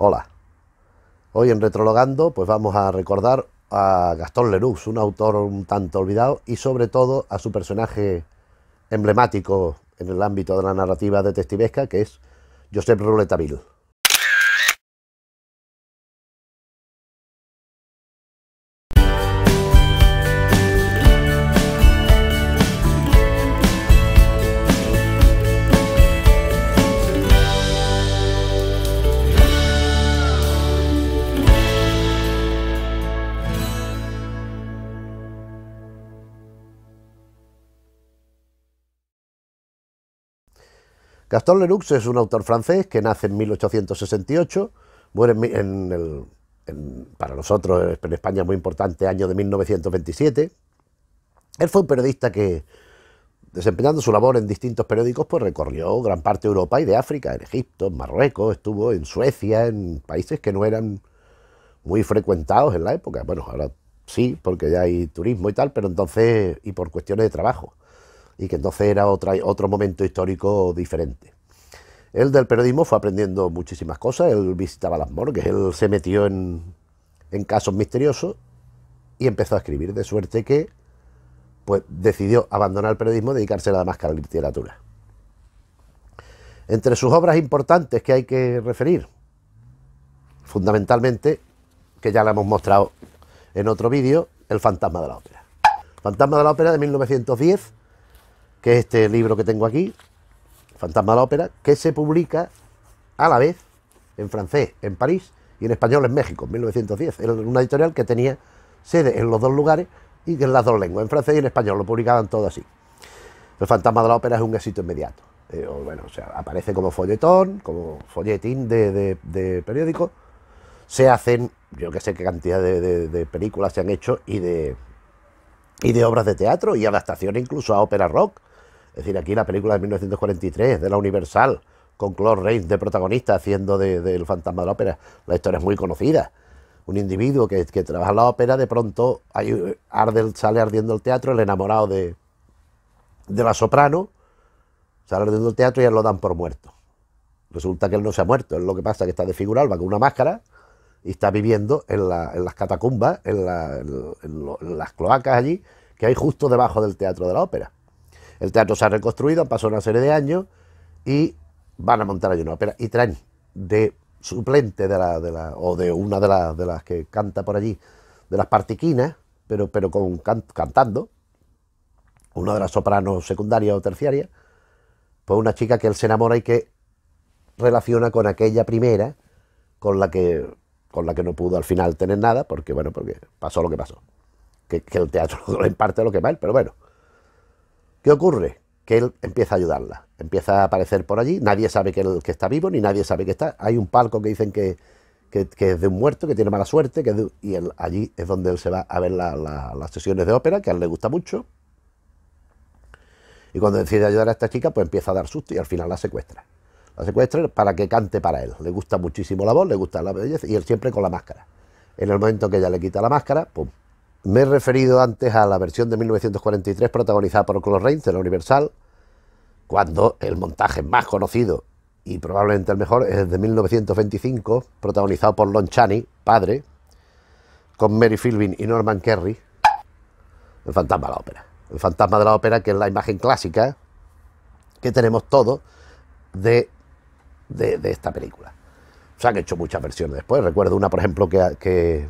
Hola. Hoy en Retrologando pues vamos a recordar a Gastón Leroux, un autor un tanto olvidado y sobre todo a su personaje emblemático en el ámbito de la narrativa detectivesca que es Josep Rouletabille. Gaston Leroux es un autor francés que nace en 1868, muere para nosotros en España muy importante año de 1927. Él fue un periodista que, desempeñando su labor en distintos periódicos, pues recorrió gran parte de Europa y de África, en Egipto, en Marruecos, estuvo en Suecia, en países que no eran muy frecuentados en la época. Bueno, ahora sí, porque ya hay turismo y tal, pero entonces, y por cuestiones de trabajo y que entonces era otro momento histórico diferente. Él del periodismo fue aprendiendo muchísimas cosas, él visitaba las morgues, él se metió en, casos misteriosos y empezó a escribir, de suerte que pues decidió abandonar el periodismo y dedicarse nada más a la literatura. Entre sus obras importantes que hay que referir, fundamentalmente, que ya la hemos mostrado en otro vídeo, El fantasma de la ópera. Fantasma de la ópera de 1910 que este libro que tengo aquí, Fantasma de la Ópera, que se publica a la vez en francés en París y en español en México, en 1910. Era una editorial que tenía sede en los dos lugares y que en las dos lenguas, en francés y en español, lo publicaban todo así. El Fantasma de la Ópera es un éxito inmediato. Eh, bueno, o sea, aparece como folletón, como folletín de, de, periódico. Se hacen, yo que sé qué cantidad de, películas se han hecho y de, y de obras de teatro y adaptaciones incluso a ópera rock es decir, aquí la película de 1943 de la Universal, con Claude Reigns de protagonista haciendo del fantasma de la ópera. La historia es muy conocida. Un individuo que, trabaja en la ópera, de pronto hay, eh, sale ardiendo el teatro, el enamorado de, de la soprano, sale ardiendo el teatro y él lo dan por muerto. Resulta que él no se ha muerto, es lo que pasa, que está desfigurado, va con una máscara y está viviendo en, las catacumbas, en, las cloacas allí, que hay justo debajo del teatro de la ópera. El teatro se ha reconstruido, han pasado una serie de años y van a montar allí una ópera y traen de suplente de la, la o de una de, de las que canta por allí, de las partiquinas, pero, pero con, cantando, una de las sopranos secundarias o terciarias, pues una chica que él se enamora y que relaciona con aquella primera con la que con la que no pudo al final tener nada porque bueno porque pasó lo que pasó que, el teatro en parte lo que va pero bueno ¿Qué ocurre? Que él empieza a ayudarla, empieza a aparecer por allí, nadie sabe que, está vivo, ni nadie sabe que está. Hay un palco que dicen que, que, es de un muerto, que tiene mala suerte, que y allí es donde él se va a ver las sesiones de ópera, que a él le gusta mucho. Y cuando decide ayudar a esta chica, pues empieza a dar susto y al final la secuestra. La secuestra para que cante para él. Le gusta muchísimo la voz, le gusta la belleza y él siempre con la máscara. En el momento que ella le quita la máscara, ¡pum! Me he referido antes a la versión de 1943 protagonizada por Claude Rains de la Universal, cuando el montaje más conocido y probablemente el mejor es el de 1925, protagonizado por Lon Chaney, padre, con Mary Philbin y Norman Kerry, el fantasma de la ópera. El fantasma de la ópera, que es la imagen clásica que tenemos todos de, de, esta película. Se han hecho muchas versiones después. Recuerdo una, por ejemplo, que, que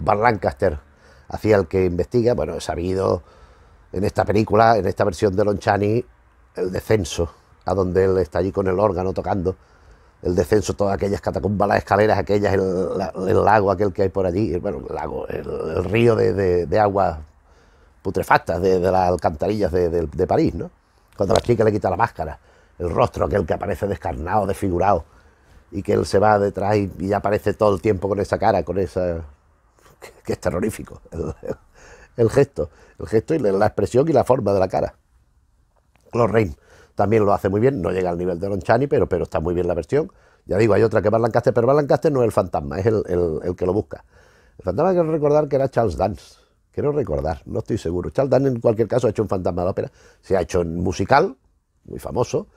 Van Lancaster hacía el que investiga. Bueno, he sabido en esta película, en esta versión de Lonchani, el descenso, a donde él está allí con el órgano tocando, el descenso, todas aquellas catacumbas, las escaleras aquellas, el, lago aquel que hay por allí, bueno, el lago, el, río de, agua aguas putrefactas de, las alcantarillas de, París, ¿no? Cuando la chica le quita la máscara, el rostro aquel que aparece descarnado, desfigurado, y que él se va detrás y aparece todo el tiempo con esa cara, con esa que es terrorífico el, gesto, el gesto y la expresión y la forma de la cara. Los Reims también lo hace muy bien, no llega al nivel de Ronchani, pero, pero está muy bien la versión. Ya digo, hay otra que es Lancaster, pero Lancaster no es el fantasma, es el, que lo busca. El fantasma quiero recordar que era Charles Dance, quiero recordar, no estoy seguro. Charles Dance en cualquier caso ha hecho un fantasma de ópera, se ha hecho en musical, muy famoso,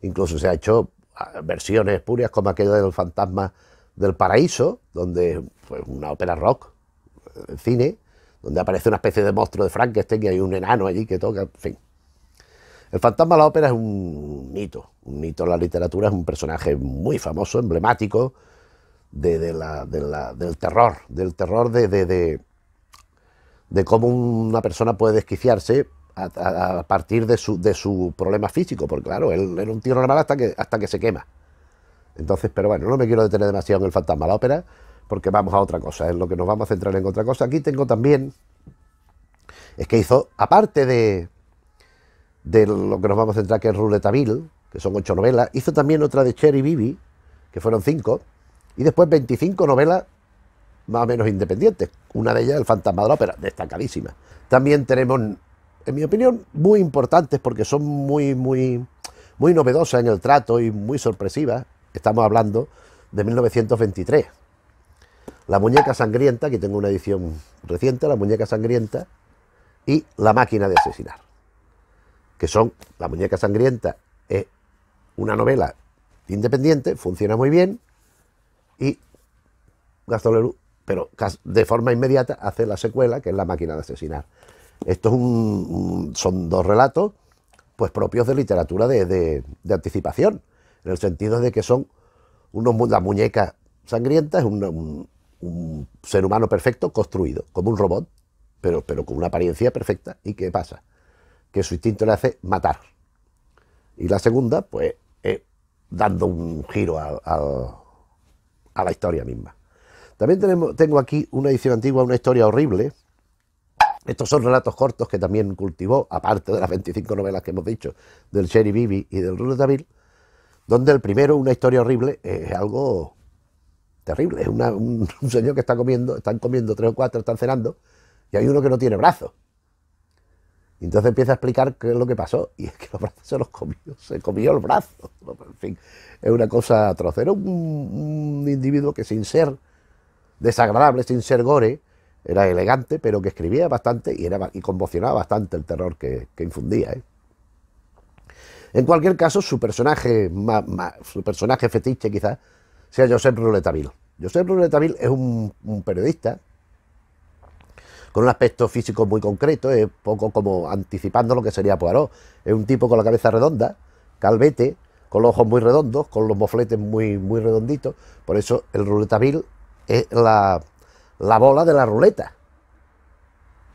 incluso se ha hecho ah, versiones purias como aquella del fantasma del paraíso, donde fue una ópera rock, eh, cine, donde aparece una especie de monstruo de Frankenstein y hay un enano allí que toca, en fin. El fantasma de la ópera es un mito, un mito en la literatura, es un personaje muy famoso, emblemático de, del terror, del terror de, de, cómo una persona puede desquiciarse a, partir su, de su, problema físico, porque claro, él era un tío normal hasta que, hasta que se quema. Entonces, pero bueno, no me quiero detener demasiado en el fantasma de la ópera porque vamos a otra cosa, es lo que nos vamos a centrar en otra cosa. Aquí tengo también, es que hizo, aparte de, de lo que nos vamos a centrar, que es Ruletaville, que son ocho novelas, hizo también otra de Cherry Bibi, que fueron cinco, y después 25 novelas más o menos independientes. Una de ellas, El Fantasma de la Ópera, destacadísima. También tenemos, en mi opinión, muy importantes porque son muy, muy, muy novedosas en el trato y muy sorpresivas. Estamos hablando de 1923. La muñeca sangrienta, que tengo una edición reciente, La muñeca sangrienta y La máquina de asesinar. Que son, La muñeca sangrienta es una novela independiente, funciona muy bien y Gastón pero de forma inmediata hace la secuela, que es La máquina de asesinar. Estos es son dos relatos pues propios de literatura de, anticipación, en el sentido de que son unos, la muñeca sangrienta es un, un ser humano perfecto construido, como un robot, pero, pero con una apariencia perfecta. ¿Y qué pasa? Que su instinto le hace matar. Y la segunda, pues, dando un giro a, la historia misma. También tengo aquí una edición antigua, una historia horrible. Estos son relatos cortos que también cultivó, aparte de las 25 novelas que hemos dicho, del Sherry Bibi y del de David, donde el primero, una historia horrible, es algo terrible. Es un, señor que está comiendo, están comiendo tres o cuatro, están cenando, y hay uno que no tiene brazos. Y entonces empieza a explicar qué es lo que pasó, y es que los brazos se los comió, se comió el brazo. En fin, es una cosa atroz. Era un, individuo que sin ser desagradable, sin ser gore, era elegante, pero que escribía bastante y, era, y conmocionaba bastante el terror que, infundía. ¿eh? En cualquier caso, su personaje, su personaje fetiche quizás, sea Josep Yo Josep Ruletavil es un, periodista con un aspecto físico muy concreto, es poco como anticipando lo que sería Poirot. Es un tipo con la cabeza redonda, calvete, con los ojos muy redondos, con los mofletes muy, muy redonditos. Por eso el Ruletavil es la, la bola de la ruleta.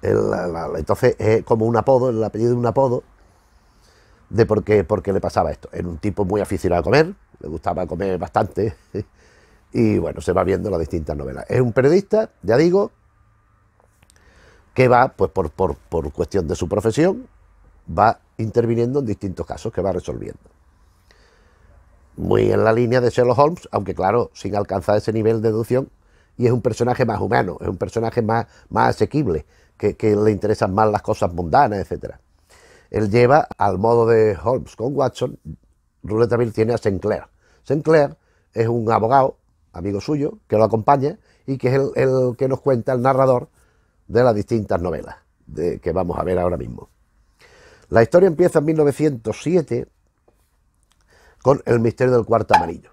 entonces es como un apodo, el apellido de un apodo de por qué, por le pasaba esto. Era un tipo muy aficionado a comer, le gustaba comer bastante, y bueno, se va viendo las distintas novelas. Es un periodista, ya digo, que va, pues por, cuestión de su profesión, va interviniendo en distintos casos que va resolviendo. Muy en la línea de Sherlock Holmes, aunque claro, sin alcanzar ese nivel de deducción, y es un personaje más humano, es un personaje más, más asequible, que, que le interesan más las cosas mundanas, etcétera él lleva al modo de Holmes con Watson, Ruleta tiene a Sinclair. Sinclair es un abogado, amigo suyo, que lo acompaña y que es el, que nos cuenta, el narrador de las distintas novelas que vamos a ver ahora mismo. La historia empieza en 1907 con El misterio del cuarto amarillo.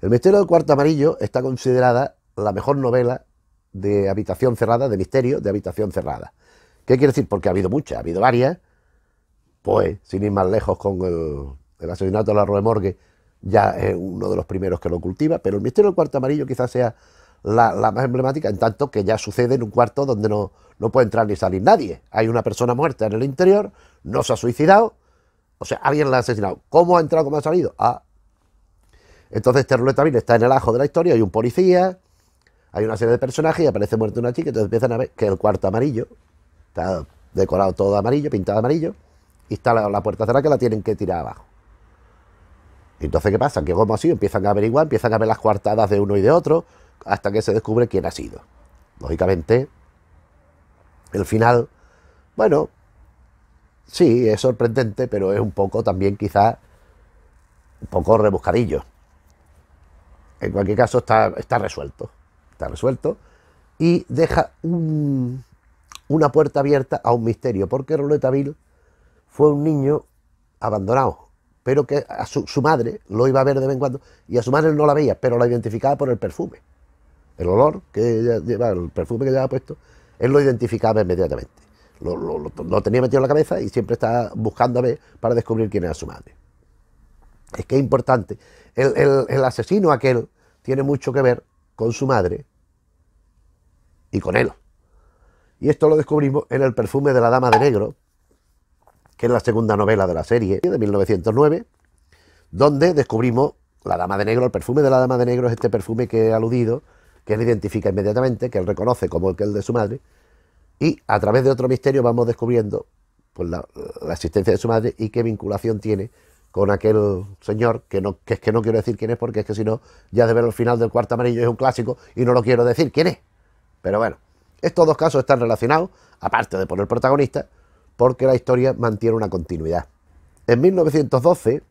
El misterio del cuarto amarillo está considerada la mejor novela de habitación cerrada, de misterio de habitación cerrada. ¿Qué quiere decir? Porque ha habido muchas, ha habido varias, pues sin ir más lejos con el, asesinato de la Morgue, ya es uno de los primeros que lo cultiva, pero el misterio del cuarto amarillo quizás sea la, más emblemática, en tanto que ya sucede en un cuarto donde no, no puede entrar ni salir nadie. Hay una persona muerta en el interior, no se ha suicidado, o sea, alguien la ha asesinado. ¿Cómo ha entrado, cómo ha salido? Ah. este Entonces también está en el ajo de la historia, hay un policía, hay una serie de personajes y aparece muerta una chica, entonces empiezan a ver que el cuarto amarillo está decorado todo amarillo, pintado amarillo, la, puerta cerrada que la tienen que tirar abajo. Entonces, ¿qué pasa? Que como así empiezan a averiguar, empiezan a ver las coartadas de uno y de otro, hasta que se descubre quién ha sido. Lógicamente, el final, bueno, sí, es sorprendente, pero es un poco también quizás un poco rebuscadillo. En cualquier caso, está, está resuelto. Está resuelto. Y deja una puerta abierta a un misterio, porque Roleta Bill fue un niño abandonado, pero que a su, madre lo iba a ver de vez en cuando y a su madre no la veía, pero la identificaba por el perfume. El olor que ella llevaba, el perfume que ella había puesto, él lo identificaba inmediatamente. Lo, tenía metido en la cabeza y siempre estaba buscando para descubrir quién era su madre. Es que es importante. El, el asesino aquel tiene mucho que ver con su madre y con él. Y esto lo descubrimos en el perfume de la dama de negro, que es la segunda novela de la serie de 1909, donde descubrimos la Dama de Negro, el perfume de la Dama de Negro es este perfume que he aludido, que él identifica inmediatamente, que él reconoce como el de su madre, y a través de otro misterio vamos descubriendo pues, la, existencia de su madre y qué vinculación tiene con aquel señor, que, no, que es que no quiero decir quién es, porque es que si no, ya de ver el final del cuarto amarillo es un clásico y no lo quiero decir quién es. Pero bueno, estos dos casos están relacionados, aparte de poner el protagonista, porque la historia mantiene una continuidad. En 1912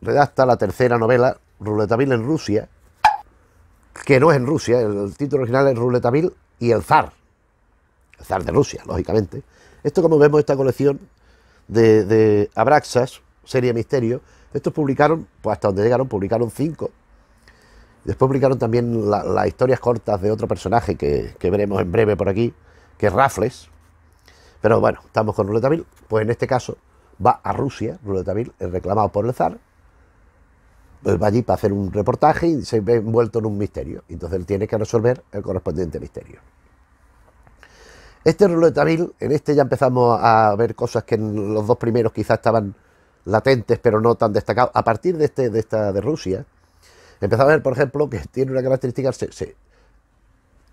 redacta la tercera novela, Ruletabil en Rusia, que no es en Rusia, el título original es Ruletabil y el zar, el zar de Rusia, lógicamente. Esto como vemos, esta colección de, Abraxas, serie Misterio, estos publicaron, pues hasta donde llegaron, publicaron cinco. Después publicaron también las historias cortas de otro personaje que, que veremos en breve por aquí, que es Raffles, pero bueno, estamos con Ruletabil. pues en este caso va a Rusia, Ruletabil, es reclamado por el zar, pues va allí para hacer un reportaje y se ve envuelto en un misterio. Entonces él tiene que resolver el correspondiente misterio. Este Ruletaville, en este ya empezamos a ver cosas que en los dos primeros quizás estaban latentes, pero no tan destacados. A partir de, este, de esta de Rusia, empezamos a ver, por ejemplo, que tiene una característica...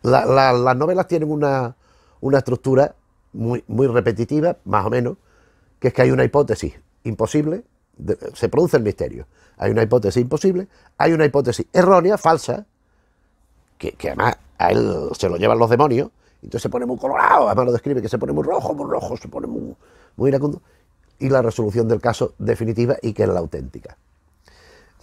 las novelas tienen una, una estructura muy, repetitiva, más o menos, que es que hay una hipótesis imposible, se produce el misterio. Hay una hipótesis imposible, hay una hipótesis errónea, falsa, que, además a él se lo llevan los demonios, entonces se pone muy colorado, además lo describe que se pone muy rojo, muy rojo, se pone muy iracundo, y la resolución del caso definitiva y que es la auténtica.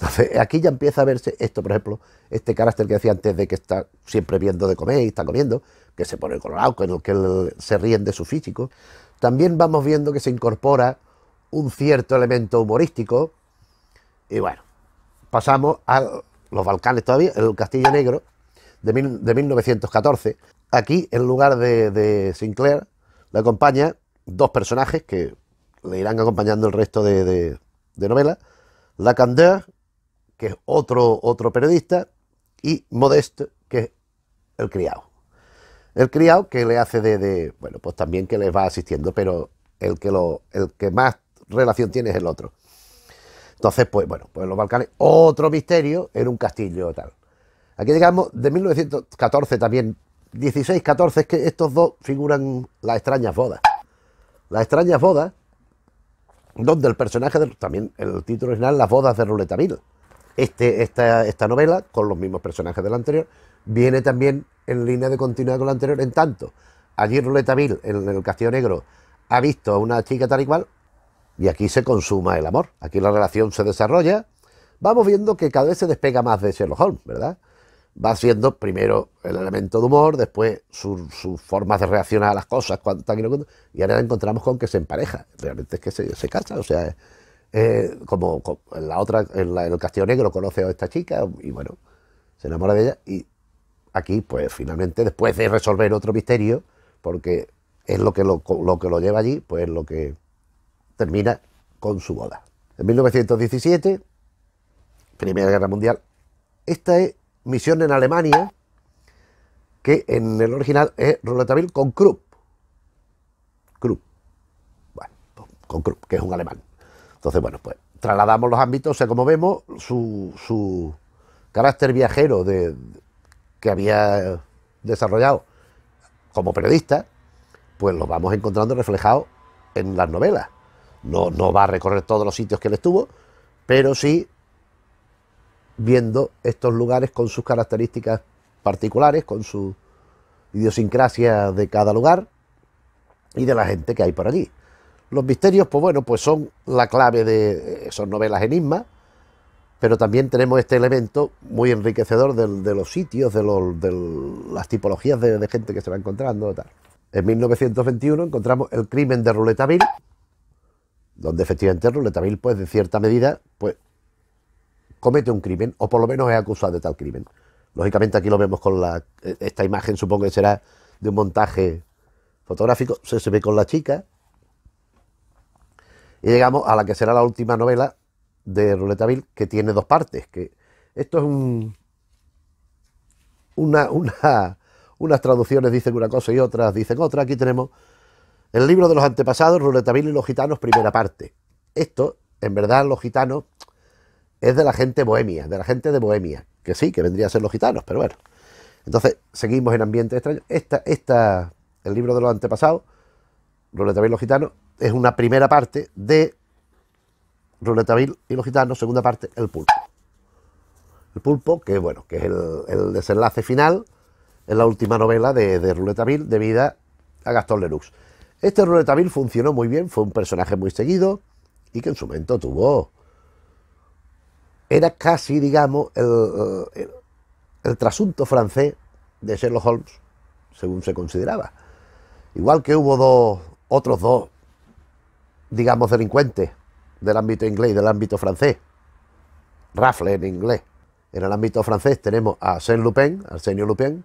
Entonces, aquí ya empieza a verse esto, por ejemplo, este carácter que decía antes de que está siempre viendo de comer y está comiendo, que se pone colorado, que, que se ríen de su físico. También vamos viendo que se incorpora un cierto elemento humorístico. Y bueno, pasamos a los Balcanes todavía, el Castillo Negro de, 1914. Aquí, en lugar de, Sinclair, le acompaña dos personajes que le irán acompañando el resto de, novelas. de novela. Lacandeur que es otro, otro periodista, y Modesto, que es el criado. El criado que le hace de, bueno, pues también que les va asistiendo, pero el que, lo, el que más relación tiene es el otro. Entonces, pues bueno, pues los Balcanes, otro misterio en un castillo tal. Aquí llegamos de 1914 también, 16, 14, es que estos dos figuran las extrañas bodas. Las extrañas bodas, donde el personaje, también el título original, las bodas de Ruletabille este, esta, esta novela, con los mismos personajes de la anterior, viene también en línea de continuidad con la anterior, en tanto, allí Roleta Bill, en el Castillo Negro, ha visto a una chica tal y cual, y aquí se consuma el amor, aquí la relación se desarrolla, vamos viendo que cada vez se despega más de Sherlock Holmes, ¿verdad? Va siendo primero el elemento de humor, después sus formas de reaccionar a las cosas, y ahora encontramos con que se empareja, realmente es que se, se casa, o sea, eh, como, en la otra, en, el Castillo Negro conoce a esta chica y bueno, se enamora de ella y aquí pues finalmente después de resolver otro misterio, porque es lo que lo, que lo lleva allí, pues es lo que termina con su boda. En 1917, Primera Guerra Mundial, esta es Misión en Alemania, que en el original es Bill con Krupp. Krupp. Bueno, pues, con Krupp, que es un alemán. Entonces, bueno, pues trasladamos los ámbitos, o sea, como vemos, su, carácter viajero de, que había desarrollado como periodista, pues lo vamos encontrando reflejado en las novelas. No, no va a recorrer todos los sitios que él estuvo, pero sí viendo estos lugares con sus características particulares, con su idiosincrasia de cada lugar y de la gente que hay por allí. Los misterios, pues bueno, pues son la clave de. esas novelas enigmas, pero también tenemos este elemento muy enriquecedor de los sitios, de, las tipologías de, gente que se va encontrando. En 1921 encontramos el crimen de Rouletabille, donde efectivamente Rouletabille, pues de cierta medida, pues comete un crimen, o por lo menos es acusado de tal crimen. Lógicamente aquí lo vemos con la. E, esta imagen supongo que será de un montaje fotográfico, se ve con la chica, y llegamos a la que será la última novela de Bill, que tiene dos partes. Que esto es un, una, unas traducciones dicen una cosa y otras dicen otra. Aquí tenemos el libro de los antepasados, Bill y los gitanos, primera parte. Esto, en verdad, los gitanos es de la gente bohemia, de la gente de Bohemia, que sí, que vendría a ser los gitanos, pero bueno. Entonces, seguimos en Ambiente Extraño. Esta, esta, el libro de los antepasados, Bill y los gitanos, es una primera parte de Rouletabil y los gitanos, segunda parte, el pulpo. El pulpo, que bueno, que es el, desenlace final, en la última novela de, de de debida a Gastón Lenux. Este Ruletavil funcionó muy bien, fue un personaje muy seguido y que en su momento tuvo. Era casi, digamos, el, el, el trasunto francés de Sherlock Holmes, según se consideraba. Igual que hubo dos, otros dos digamos, delincuentes del ámbito inglés y del ámbito francés. Rafle en inglés. En el ámbito francés tenemos a saint Lupin, Arsenio Lupin.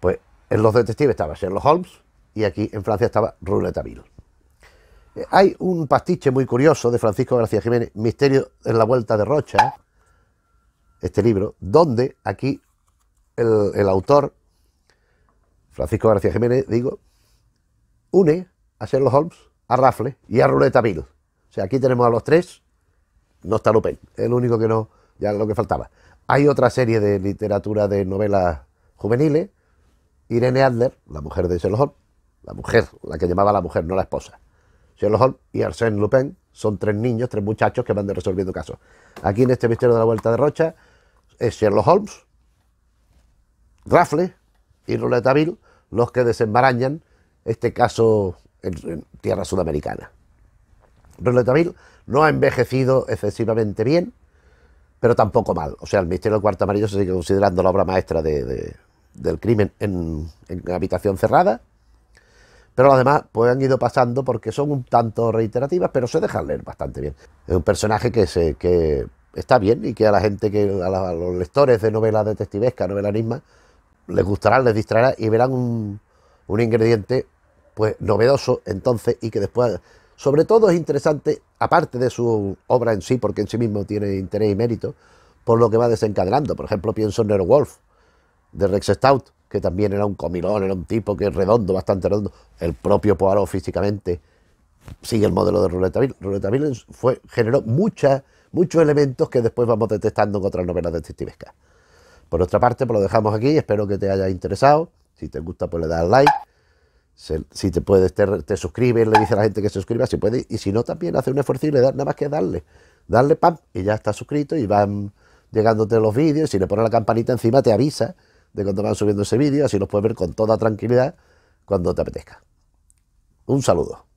Pues en los detectives estaba Sherlock Holmes y aquí en Francia estaba Rouletabille. Eh, hay un pastiche muy curioso de Francisco García Jiménez, Misterio en la Vuelta de Rocha, este libro, donde aquí el, el autor, Francisco García Jiménez, digo, une a Sherlock Holmes a rafle y a ruleta O sea, aquí tenemos a los tres, no está Lupin, el único que no, ya lo que faltaba. Hay otra serie de literatura de novelas juveniles, Irene Adler, la mujer de Sherlock Holmes, la mujer, la que llamaba la mujer, no la esposa. Sherlock Holmes y Arsène Lupin son tres niños, tres muchachos que van de resolviendo casos. Aquí en este misterio de la vuelta de Rocha es Sherlock Holmes, raffle y Ruleta Bill los que desembarañan este caso en, tierra sudamericana. Tamil no ha envejecido excesivamente bien, pero tampoco mal. O sea, El misterio del cuarto amarillo se sigue considerando la obra maestra de, del crimen en, en, habitación cerrada. Pero además... demás pues, han ido pasando porque son un tanto reiterativas, pero se dejan leer bastante bien. Es un personaje que, se, que está bien y que a la gente, que a, los lectores de novela detectivesca, novela misma, les gustará, les distraerá y verán un, un ingrediente pues novedoso entonces y que después, sobre todo es interesante, aparte de su obra en sí, porque en sí mismo tiene interés y mérito, por lo que va desencadenando. Por ejemplo, pienso en Nero Wolf, de Rex Stout, que también era un comilón, era un tipo que es redondo, bastante redondo. El propio Poirot físicamente sigue el modelo de Ruleta Ruleta fue, generó muchas, muchos elementos que después vamos detectando en otras novelas de detectivescas. Por otra parte, pues lo dejamos aquí, espero que te haya interesado. Si te gusta, pues le das like si te puedes, te, suscribes, le dice a la gente que se suscriba, si puede, y si no, también hace un esfuerzo y le da nada más que darle, darle pam, y ya está suscrito y van llegándote los vídeos, y si le pones la campanita encima te avisa de cuando van subiendo ese vídeo, así los puedes ver con toda tranquilidad cuando te apetezca. Un saludo.